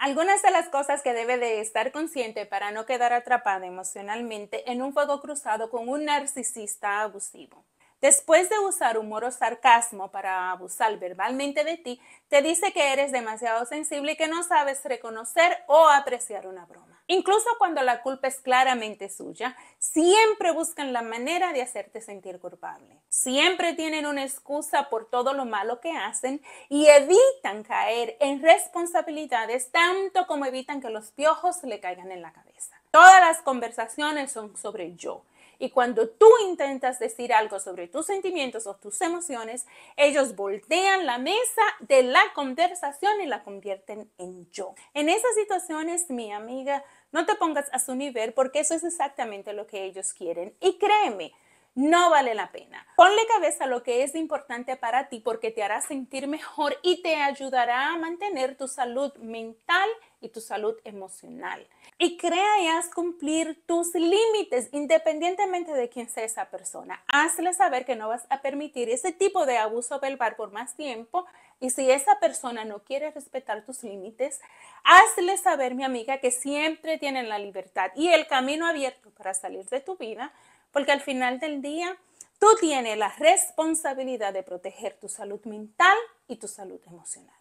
Algunas de las cosas que debe de estar consciente para no quedar atrapada emocionalmente en un fuego cruzado con un narcisista abusivo. Después de usar humor o sarcasmo para abusar verbalmente de ti, te dice que eres demasiado sensible y que no sabes reconocer o apreciar una broma. Incluso cuando la culpa es claramente suya, siempre buscan la manera de hacerte sentir culpable. Siempre tienen una excusa por todo lo malo que hacen y evitan caer en responsabilidades tanto como evitan que los piojos le caigan en la cabeza. Todas las conversaciones son sobre yo y cuando tú intentas decir algo sobre tus sentimientos o tus emociones, ellos voltean la mesa de la conversación y la convierten en yo. En esas situaciones, mi amiga, no te pongas a su nivel porque eso es exactamente lo que ellos quieren. Y créeme, no vale la pena. Ponle cabeza a lo que es importante para ti porque te hará sentir mejor y te ayudará a mantener tu salud mental y tu salud emocional. Y crea y haz cumplir tus límites independientemente de quién sea esa persona. Hazle saber que no vas a permitir ese tipo de abuso verbal por más tiempo y si esa persona no quiere respetar tus límites, hazle saber, mi amiga, que siempre tienen la libertad y el camino abierto para salir de tu vida, porque al final del día tú tienes la responsabilidad de proteger tu salud mental y tu salud emocional.